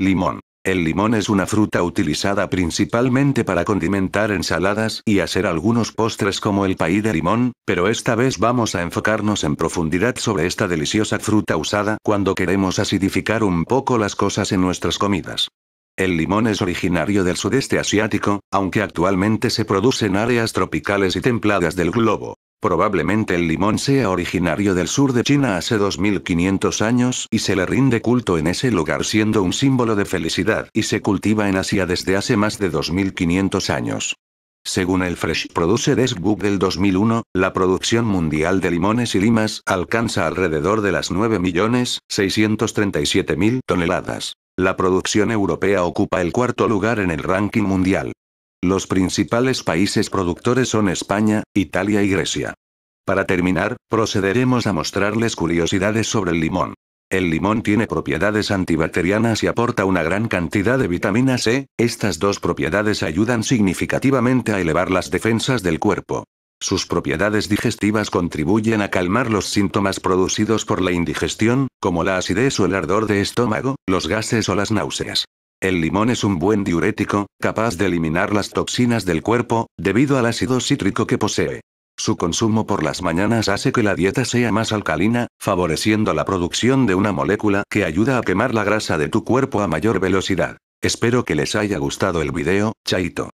Limón. El limón es una fruta utilizada principalmente para condimentar ensaladas y hacer algunos postres como el paí de limón, pero esta vez vamos a enfocarnos en profundidad sobre esta deliciosa fruta usada cuando queremos acidificar un poco las cosas en nuestras comidas. El limón es originario del sudeste asiático, aunque actualmente se produce en áreas tropicales y templadas del globo. Probablemente el limón sea originario del sur de China hace 2500 años y se le rinde culto en ese lugar siendo un símbolo de felicidad y se cultiva en Asia desde hace más de 2500 años. Según el Fresh Produce Book del 2001, la producción mundial de limones y limas alcanza alrededor de las 9.637.000 toneladas. La producción europea ocupa el cuarto lugar en el ranking mundial. Los principales países productores son España, Italia y Grecia. Para terminar, procederemos a mostrarles curiosidades sobre el limón. El limón tiene propiedades antibacterianas y aporta una gran cantidad de vitamina C, estas dos propiedades ayudan significativamente a elevar las defensas del cuerpo. Sus propiedades digestivas contribuyen a calmar los síntomas producidos por la indigestión, como la acidez o el ardor de estómago, los gases o las náuseas. El limón es un buen diurético, capaz de eliminar las toxinas del cuerpo, debido al ácido cítrico que posee. Su consumo por las mañanas hace que la dieta sea más alcalina, favoreciendo la producción de una molécula que ayuda a quemar la grasa de tu cuerpo a mayor velocidad. Espero que les haya gustado el video, chaito.